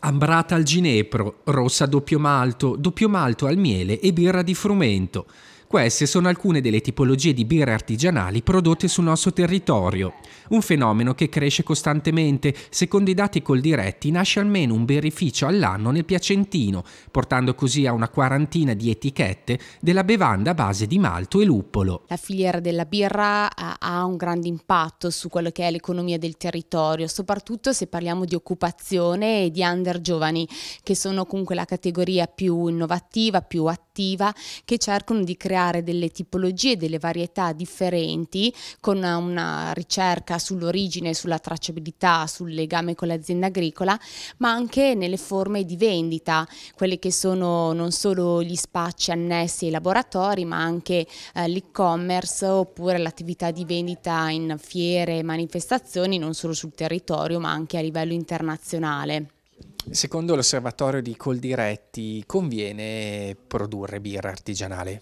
ambrata al ginepro, rossa doppio malto, doppio malto al miele e birra di frumento. Queste sono alcune delle tipologie di birre artigianali prodotte sul nostro territorio, un fenomeno che cresce costantemente. Secondo i dati col diretti nasce almeno un birrificio all'anno nel Piacentino, portando così a una quarantina di etichette della bevanda a base di malto e luppolo. La filiera della birra eh, ha un grande impatto su quello che è l'economia del territorio, soprattutto se parliamo di occupazione e di under giovani, che sono comunque la categoria più innovativa, più attiva, che cercano di creare creare delle tipologie, delle varietà differenti con una ricerca sull'origine, sulla tracciabilità, sul legame con l'azienda agricola, ma anche nelle forme di vendita, quelle che sono non solo gli spacci annessi ai laboratori, ma anche eh, l'e-commerce oppure l'attività di vendita in fiere e manifestazioni, non solo sul territorio, ma anche a livello internazionale. Secondo l'osservatorio di Coldiretti conviene produrre birra artigianale?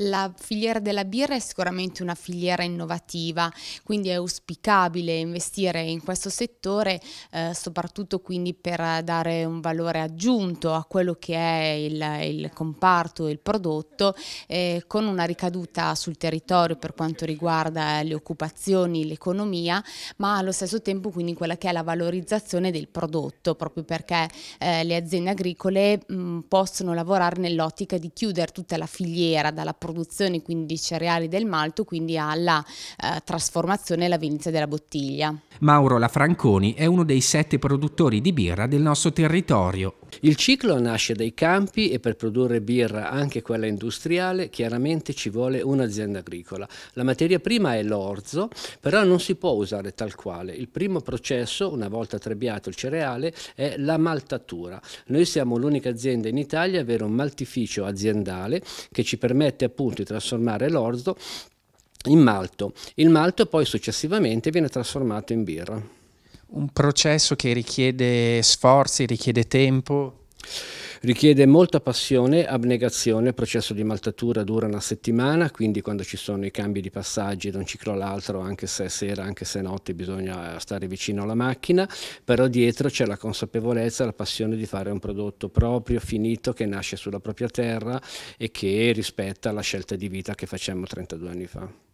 la filiera della birra è sicuramente una filiera innovativa, quindi è auspicabile investire in questo settore, eh, soprattutto quindi per dare un valore aggiunto a quello che è il, il comparto, il prodotto, eh, con una ricaduta sul territorio per quanto riguarda le occupazioni, l'economia, ma allo stesso tempo quindi quella che è la valorizzazione del prodotto, proprio perché eh, le aziende agricole mh, mm, possono lavorare nell'ottica di chiudere tutta la filiera dalla produzione produzione quindi cereali del malto, quindi alla eh, trasformazione e la vendita della bottiglia. Mauro La Franconi è uno dei sette produttori di birra del nostro territorio, il ciclo nasce dai campi e per produrre birra, anche quella industriale, chiaramente ci vuole un'azienda agricola. La materia prima è l'orzo, però non si può usare tal quale. Il primo processo, una volta trebbiato il cereale, è la maltatura. Noi siamo l'unica azienda in Italia ad avere un maltificio aziendale che ci permette appunto di trasformare l'orzo in malto. Il malto poi successivamente viene trasformato in birra un processo che richiede sforzi, richiede tempo? Richiede molta passione, abnegazione, il processo di maltatura dura una settimana, quindi quando ci sono i cambi di passaggi da un ciclo all'altro, anche se è sera, anche se è notte, bisogna stare vicino alla macchina, però dietro c'è la consapevolezza, la passione di fare un prodotto proprio, finito, che nasce sulla propria terra e che rispetta la scelta di vita che facciamo 32 anni fa.